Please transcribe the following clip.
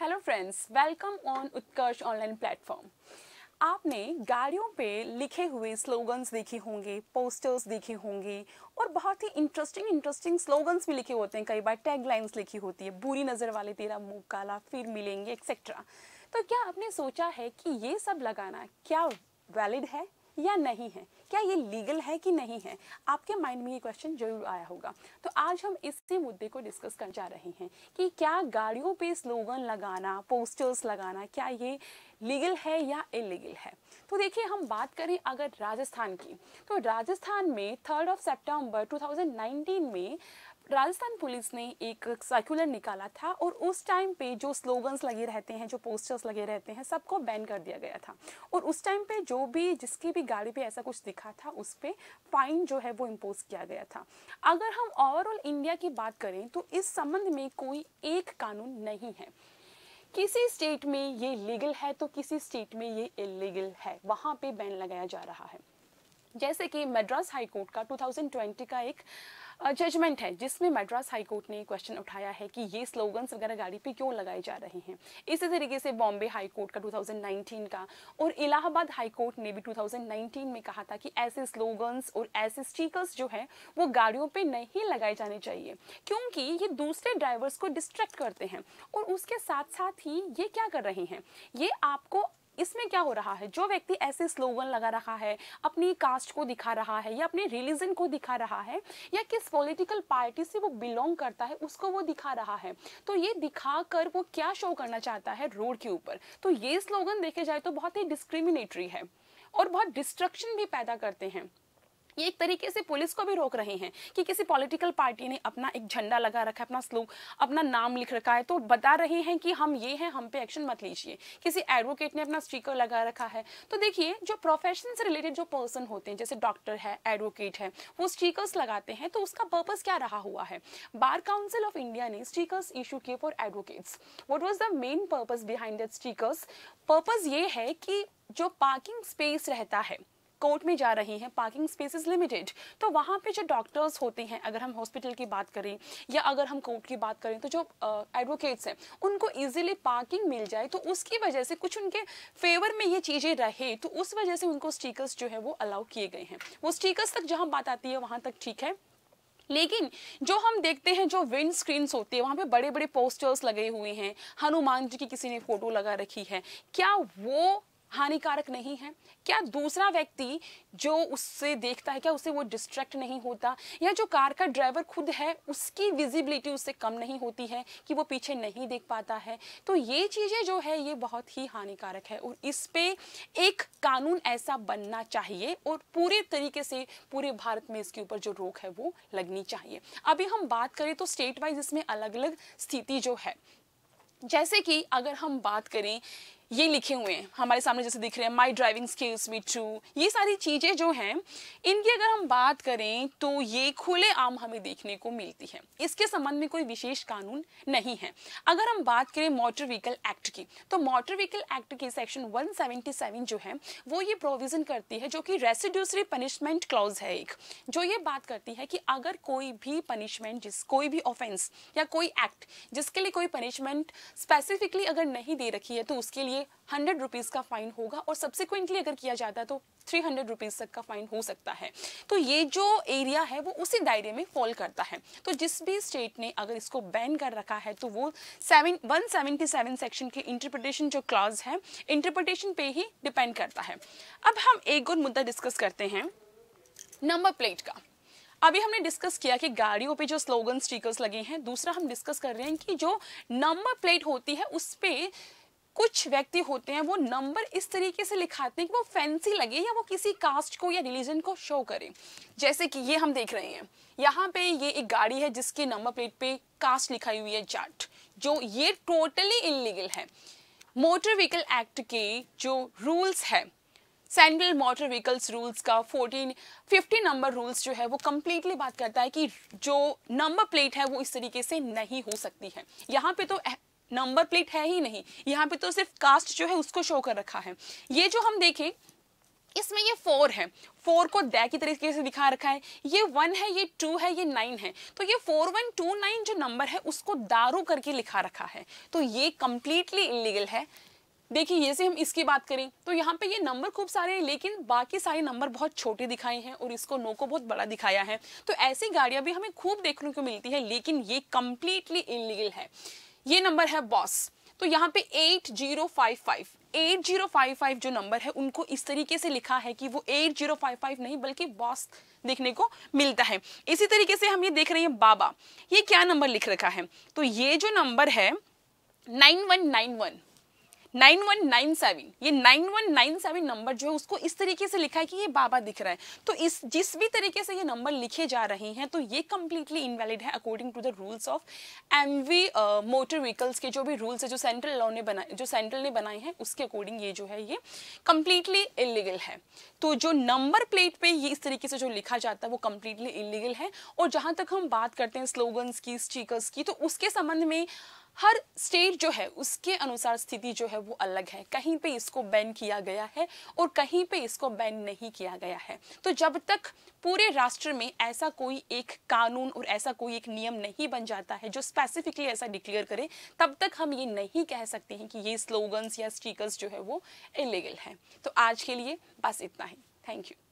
hello friends welcome on Utkarsh online platform आपने गाड़ियों पे लिखे हुए स्लोगन्स देखे होंगे पोस्टर्स देखे होंगे और बहुत ही इंटरेस्टिंग इंटरेस्टिंग स्लोगन्स भी लिखे होते हैं कई बार टैगलाइंस लिखी होती है बुरी नज़र वाले तेरा मुंह काला फिर मिलेंगे एक्सेट्रा तो क्या आपने सोचा है कि ये सब लगाना क्या वैलिड है या नहीं है क्या ये लीगल है कि नहीं है आपके माइंड में ये क्वेश्चन जरूर आया होगा तो आज हम इसी मुद्दे को डिस्कस कर जा रहे हैं कि क्या गाड़ियों पे स्लोगन लगाना पोस्टर्स लगाना क्या ये लीगल है या इलीगल है तो देखिए हम बात करें अगर राजस्थान की तो राजस्थान में थर्ड ऑफ सेप्टेम्बर टू में राजस्थान पुलिस ने एक सर्कुलर निकाला था और उस टाइम पे जो स्लोगन्स लगे रहते हैं जो पोस्टर्स लगे रहते हैं सबको बैन कर दिया गया था और उस टाइम पे जो भी जिसकी भी गाड़ी पे ऐसा कुछ दिखा था उस पर फाइन जो है वो इम्पोज किया गया था अगर हम ओवरऑल इंडिया की बात करें तो इस संबंध में कोई एक कानून नहीं है किसी स्टेट में ये लीगल है तो किसी स्टेट में ये इलीगल है वहाँ पे बैन लगाया जा रहा है जैसे कि मद्रास हाईकोर्ट का 2020 का एक जजमेंट है जिसमें मद्रास हाईकोर्ट ने क्वेश्चन उठाया है कि ये स्लोगन्स वगैरह गाड़ी पे क्यों लगाए जा रहे हैं इसी तरीके से बॉम्बे हाईकोर्ट का 2019 का और इलाहाबाद हाईकोर्ट ने भी 2019 में कहा था कि ऐसे स्लोगन्स और ऐसे स्टिकर्स जो है वो गाड़ियों पर नहीं लगाए जाने चाहिए क्योंकि ये दूसरे ड्राइवर्स को डिस्ट्रैक्ट करते हैं और उसके साथ साथ ही ये क्या कर रहे हैं ये आपको इसमें क्या हो रहा है जो व्यक्ति ऐसे स्लोगन लगा रहा है अपनी कास्ट को दिखा रहा है या अपने रिलीजन को दिखा रहा है या किस पॉलिटिकल पार्टी से वो बिलोंग करता है उसको वो दिखा रहा है तो ये दिखा कर वो क्या शो करना चाहता है रोड के ऊपर तो ये स्लोगन देखे जाए तो बहुत ही डिस्क्रिमिनेटरी है और बहुत डिस्ट्रक्शन भी पैदा करते हैं ये एक तरीके से पुलिस को भी रोक रहे हैं कि किसी पॉलिटिकल पार्टी ने अपना एक झंडा लगा रखा है अपना स्लोग अपना नाम लिख रखा है तो बता रहे हैं कि हम ये हैं हम पे एक्शन मत लीजिए किसी एडवोकेट ने अपना स्टीकर लगा रखा है तो देखिए जो प्रोफेशन से रिलेटेड जो पर्सन होते हैं जैसे डॉक्टर है एडवोकेट है वो स्टीकर्स लगाते हैं तो उसका पर्पज क्या रहा हुआ है बार काउंसिल ऑफ इंडिया ने स्टीकर्स इशू किए for advocates what was the main purpose behind that stickers purpose ये है कि जो पार्किंग स्पेस रहता है कोर्ट में जा रही हैं पार्किंग स्पेसेस लिमिटेड तो वहाँ पे जो डॉक्टर्स होते हैं अगर हम हॉस्पिटल की बात करें या अगर हम कोर्ट की बात करें तो जो एडवोकेट्स हैं उनको ईजिली पार्किंग मिल जाए तो उसकी वजह से कुछ उनके फेवर में ये चीज़ें रहे तो उस वजह से उनको स्टीकर्स जो है वो अलाउ किए गए हैं वो स्टीकर्स तक जहाँ बात आती है वहाँ तक ठीक है लेकिन जो हम देखते हैं जो विंड स्क्रीन होती है वहाँ पे बड़े बड़े पोस्टर्स लगे हुए हैं हनुमान जी की किसी ने फोटो लगा रखी है क्या वो हानिकारक नहीं है क्या दूसरा व्यक्ति जो उससे देखता है क्या उसे वो डिस्ट्रैक्ट नहीं होता या जो कार का ड्राइवर खुद है उसकी विजिबिलिटी उससे कम नहीं होती है कि वो पीछे नहीं देख पाता है तो ये चीज़ें जो है ये बहुत ही हानिकारक है और इस पर एक कानून ऐसा बनना चाहिए और पूरे तरीके से पूरे भारत में इसके ऊपर जो रोक है वो लगनी चाहिए अभी हम बात करें तो स्टेट वाइज इसमें अलग अलग स्थिति जो है जैसे कि अगर हम बात करें ये लिखे हुए हैं हमारे सामने जैसे दिख रहे हैं my driving skills me too ये सारी चीज़ें जो हैं इनकी अगर हम बात करें तो ये खुले आम हमें देखने को मिलती है इसके संबंध में कोई विशेष कानून नहीं है अगर हम बात करें मोटर व्हीकल एक्ट की तो मोटर व्हीकल एक्ट की सेक्शन 177 जो है वो ये प्रोविज़न करती है जो कि रेसिड्यूसरी पनिशमेंट क्लॉज है एक जो ये बात करती है कि अगर कोई भी पनिशमेंट जिस कोई भी ऑफेंस या कोई एक्ट जिसके लिए कोई पनिशमेंट स्पेसिफिकली अगर नहीं दे रखी है तो उसके लिए लिए हंड्रेड रुपीज़ का फ़ाइन होगा और सब्सिक्वेंटली अगर किया जाता है तो थ्री हंड्रेड रुपीज़ तक का फ़ाइन हो सकता है तो ये जो एरिया है वो उसी दायरे में फॉल करता है तो जिस भी स्टेट ने अगर इसको बैन कर रखा है तो वो seven one seventy seven section के इंटरप्रटेशन जो क्लॉज है इंटरप्रटेशन पे ही डिपेंड करता है अब हम एक और मुद्दा डिस्कस करते हैं नंबर प्लेट का अभी हमने डिस्कस किया कि गाड़ियों पे जो स्लोगन स्टिकर्स लगे हैं दूसरा हम डिस्कस कर रहे हैं कि जो नंबर प्लेट होती है उस पर कुछ व्यक्ति होते हैं वो नंबर इस तरीके से लिखाते हैं कि वो फैंसी लगे या वो किसी कास्ट को या रिलीजन को शो करें जैसे कि ये हम देख रहे हैं यहाँ पे ये एक गाड़ी है जिसके नंबर प्लेट पे कास्ट लिखाई हुई है जाट जो ये टोटली इनलीगल है मोटर व्हीकल एक्ट के जो रूल्स है सैंडल मोटर व्हीकल्स रूल्स का 14 फिफ्टी नंबर रूल्स जो है वो कम्प्लीटली बात करता है कि जो नंबर प्लेट है वो इस तरीके से नहीं हो सकती है यहाँ पे तो नंबर प्लेट है ही नहीं यहाँ पे तो सिर्फ कास्ट जो है उसको शो कर रखा है ये जो हम देखें इसमें ये फोर है फोर को दै की तरीके से दिखा रखा है ये वन है ये टू है ये नाइन है तो ये फोर वन टू नाइन जो नंबर है उसको दारू करके लिखा रखा है तो ये कंप्लीटली इलीगल है देखिए ये से हम इसकी बात करें तो यहाँ पे ये नंबर खूब सारे हैं लेकिन बाकी सारे नंबर बहुत छोटे दिखाए हैं और इसको नो को बहुत बड़ा दिखाया है तो ऐसी गाड़ियां भी हमें खूब देखने को मिलती है लेकिन ये कंप्लीटली इलीगल है ये नंबर है बॉस तो यहाँ पे 8055 8055 जो नंबर है उनको इस तरीके से लिखा है कि वो 8055 नहीं बल्कि बॉस देखने को मिलता है इसी तरीके से हम ये देख रहे हैं बाबा ये क्या नंबर लिख रखा है तो ये जो नंबर है 9191 नाइन वन नाइन सेवन ये nine one nine seven number जो है उसको इस तरीके से लिखा है कि ये बाबा दिख रहा है तो इस जिस भी तरीके से ये नंबर लिखे जा रहे हैं तो ये कम्प्लीटली इनवैलिड है according to the rules of M V motor vehicles के जो भी रूल्स है जो सेंट्रल लॉ ने बनाए जो सेंट्रल ने बनाए हैं उसके अकॉर्डिंग ये जो है ये कम्प्लीटली इलीगल है तो जो नंबर प्लेट पे ये इस तरीके से जो लिखा जाता है वो कम्प्लीटली इलीगल है और जहाँ तक हम बात करते हैं स्लोगन्स की स्टीकर्स की तो उसके संबंध में हर स्टेट जो है उसके अनुसार स्थिति जो है वो अलग है कहीं पे इसको बैन किया गया है और कहीं पे इसको बैन नहीं किया गया है तो जब तक पूरे राष्ट्र में ऐसा कोई एक कानून और ऐसा कोई एक नियम नहीं बन जाता है जो स्पेसिफिकली ऐसा डिक्लेयर करे तब तक हम ये नहीं कह सकते हैं कि ये स्लोगन्स या स्टीकर्स जो है वो इलीगल हैं तो आज के लिए बस इतना ही थैंक यू